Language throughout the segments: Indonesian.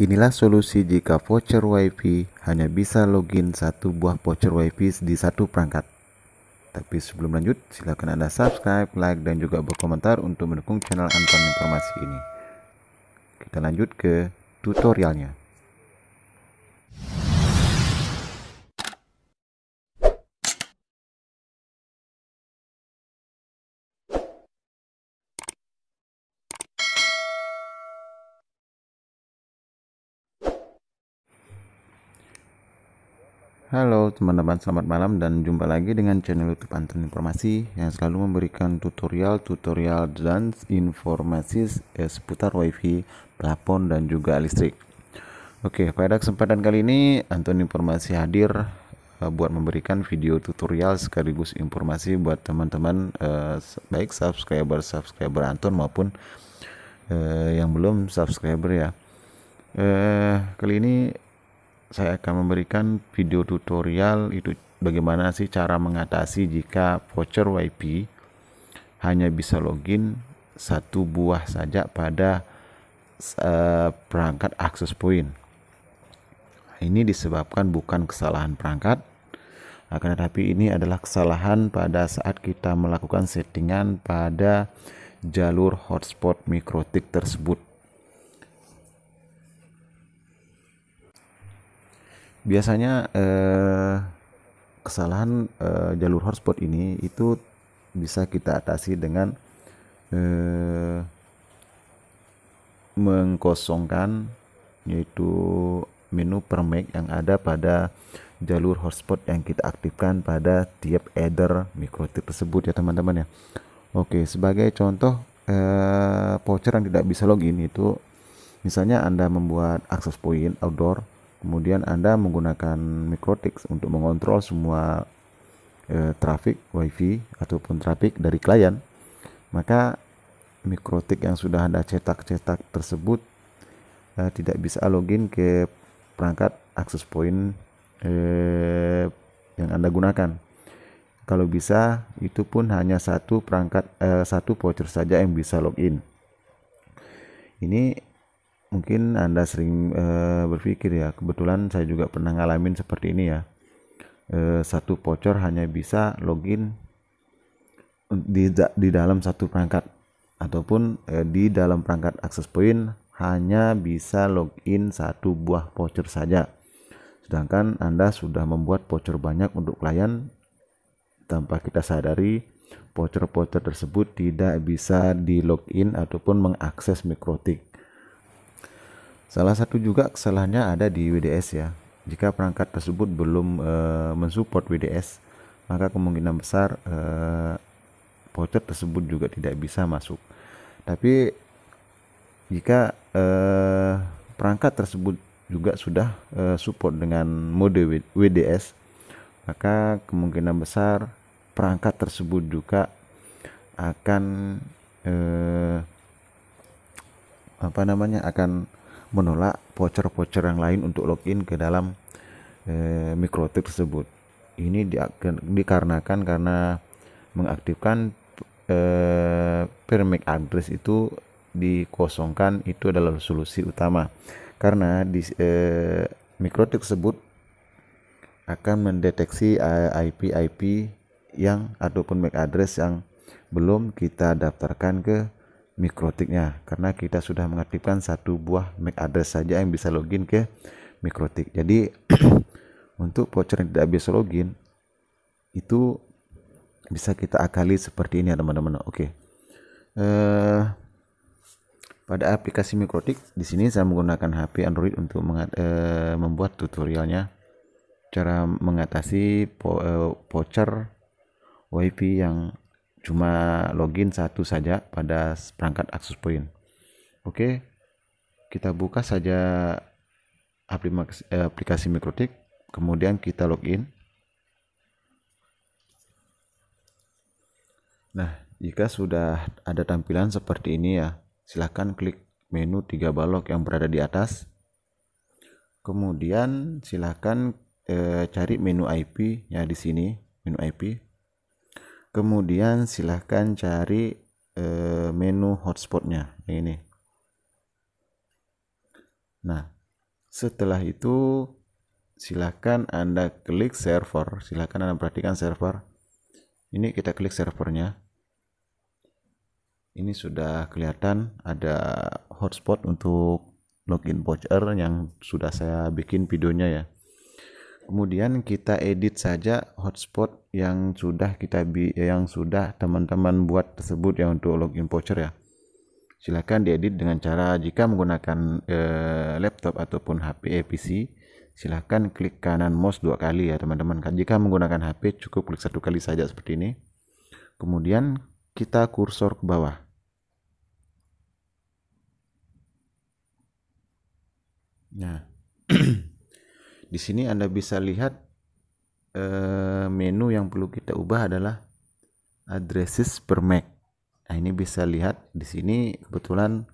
Inilah solusi jika voucher WiFi hanya bisa login satu buah voucher WiFi di satu perangkat. Tapi sebelum lanjut, silakan Anda subscribe, like, dan juga berkomentar untuk mendukung channel Anton Informasi ini. Kita lanjut ke tutorialnya. Halo teman-teman, selamat malam dan jumpa lagi dengan channel YouTube Anton Informasi yang selalu memberikan tutorial-tutorial dan informasi seputar WiFi, plafon dan juga listrik. Oke, pada kesempatan kali ini Anton Informasi hadir eh, buat memberikan video tutorial sekaligus informasi buat teman-teman eh, baik subscriber-subscriber Anton maupun eh, yang belum subscriber ya. Eh, kali ini saya akan memberikan video tutorial itu bagaimana sih cara mengatasi jika voucher YP hanya bisa login satu buah saja pada eh, perangkat akses point. Nah, ini disebabkan bukan kesalahan perangkat, akan nah, tetapi ini adalah kesalahan pada saat kita melakukan settingan pada jalur hotspot mikrotik tersebut. biasanya eh, kesalahan eh, jalur hotspot ini itu bisa kita atasi dengan eh, mengkosongkan yaitu menu permake yang ada pada jalur hotspot yang kita aktifkan pada tiap header mikrotik tersebut ya teman-teman ya oke sebagai contoh eh, voucher yang tidak bisa login itu misalnya anda membuat akses point outdoor kemudian Anda menggunakan Mikrotik untuk mengontrol semua e, eh, traffic WiFi ataupun traffic dari klien, maka Mikrotik yang sudah Anda cetak-cetak tersebut e, tidak bisa login ke perangkat access point e, eh, yang Anda gunakan. Kalau bisa, itu pun hanya satu perangkat e, satu voucher saja yang bisa login. Ini mungkin Anda sering e, berpikir ya, kebetulan saya juga pernah ngalamin seperti ini ya. E, satu voucher hanya bisa login di di dalam satu perangkat ataupun e, di dalam perangkat akses point hanya bisa login satu buah voucher saja. Sedangkan Anda sudah membuat voucher banyak untuk klien tanpa kita sadari voucher-voucher tersebut tidak bisa di login ataupun mengakses mikrotik Salah satu juga kesalahannya ada di WDS ya. Jika perangkat tersebut belum e, mensupport WDS, maka kemungkinan besar e, voucher tersebut juga tidak bisa masuk. Tapi jika e, perangkat tersebut juga sudah e, support dengan mode WDS, maka kemungkinan besar perangkat tersebut juga akan e, apa namanya akan menolak voucher-voucher yang lain untuk login ke dalam eh, mikrotik tersebut. Ini di, dikarenakan karena mengaktifkan eh, permit address itu dikosongkan itu adalah solusi utama karena di eh, mikrotik tersebut akan mendeteksi eh, IP IP yang ataupun MAC address yang belum kita daftarkan ke mikrotiknya karena kita sudah mengaktifkan satu buah MAC address saja yang bisa login ke mikrotik jadi untuk voucher yang tidak bisa login itu bisa kita akali seperti ini ya teman-teman oke okay. uh, eh, pada aplikasi mikrotik di sini saya menggunakan HP Android untuk uh, membuat tutorialnya cara mengatasi po, uh, voucher WiFi yang cuma login satu saja pada perangkat akses point oke kita buka saja eh, aplikasi, aplikasi mikrotik kemudian kita login nah jika sudah ada tampilan seperti ini ya silahkan klik menu tiga balok yang berada di atas kemudian silahkan eh, cari menu IP ya di sini menu IP kemudian silahkan cari eh, menu hotspotnya ini nah setelah itu silahkan anda klik server silahkan anda perhatikan server ini kita klik servernya ini sudah kelihatan ada hotspot untuk login voucher yang sudah saya bikin videonya ya kemudian kita edit saja hotspot yang sudah kita bi yang sudah teman-teman buat tersebut ya untuk login voucher ya silakan diedit dengan cara jika menggunakan eh, laptop ataupun HP eh, PC silakan klik kanan mouse dua kali ya teman-teman jika menggunakan HP cukup klik satu kali saja seperti ini kemudian kita kursor ke bawah nah di sini Anda bisa lihat eh, menu yang perlu kita ubah adalah addresses per Mac. Nah, ini bisa lihat di sini kebetulan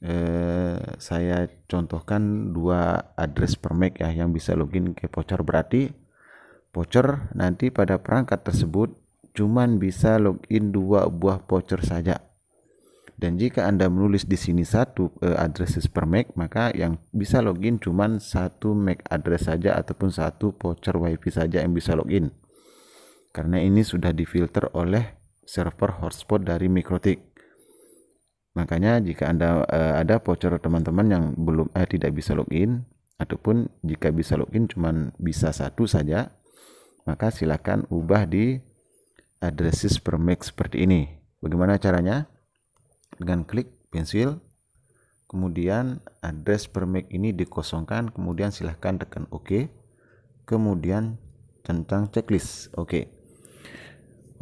eh, saya contohkan dua address per Mac ya yang bisa login ke voucher berarti voucher nanti pada perangkat tersebut cuman bisa login dua buah voucher saja dan jika Anda menulis di sini satu uh, addresses per MAC, maka yang bisa login cuma satu MAC address saja ataupun satu voucher WiFi saja yang bisa login. Karena ini sudah difilter oleh server hotspot dari Mikrotik. Makanya jika Anda uh, ada voucher teman-teman yang belum eh, tidak bisa login ataupun jika bisa login cuma bisa satu saja, maka silakan ubah di addresses per MAC seperti ini. Bagaimana caranya? dengan klik pensil kemudian address per make ini dikosongkan kemudian silahkan tekan OK kemudian tentang checklist oke okay.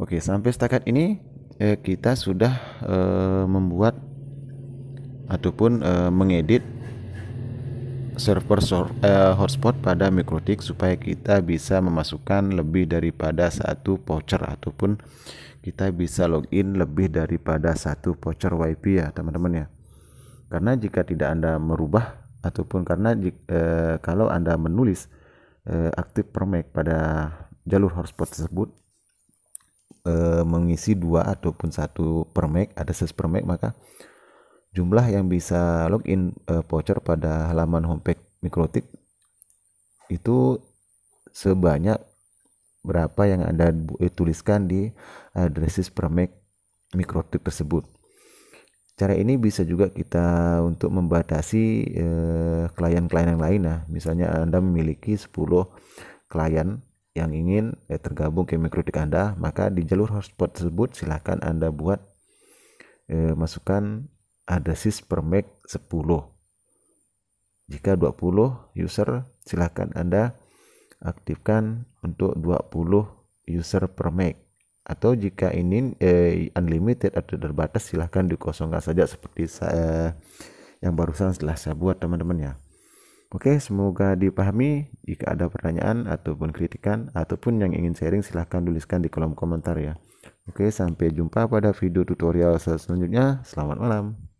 oke sampai setakat ini eh, kita sudah eh, membuat ataupun eh, mengedit server sor, eh, hotspot pada mikrotik supaya kita bisa memasukkan lebih daripada satu voucher ataupun kita bisa login lebih daripada satu voucher WiFi ya teman-teman ya karena jika tidak Anda merubah ataupun karena jika, eh, kalau Anda menulis eh, aktif permek pada jalur hotspot tersebut eh, mengisi dua ataupun satu permek ada ses permek maka jumlah yang bisa login eh, voucher pada halaman homepage mikrotik itu sebanyak berapa yang Anda eh, tuliskan di addresses eh, per mikrotik tersebut. Cara ini bisa juga kita untuk membatasi eh, klien-klien yang lain nah. Misalnya Anda memiliki 10 klien yang ingin tergabung ke mikrotik Anda, maka di jalur hotspot tersebut silahkan Anda buat eh, masukan addresses per MAC 10. Jika 20 user silahkan Anda aktifkan untuk 20 user per Mac atau jika ini eh, unlimited atau terbatas silahkan dikosongkan saja seperti saya, eh, yang barusan setelah saya buat teman-teman ya Oke semoga dipahami jika ada pertanyaan ataupun kritikan ataupun yang ingin sharing silahkan tuliskan di kolom komentar ya Oke sampai jumpa pada video tutorial selanjutnya selamat malam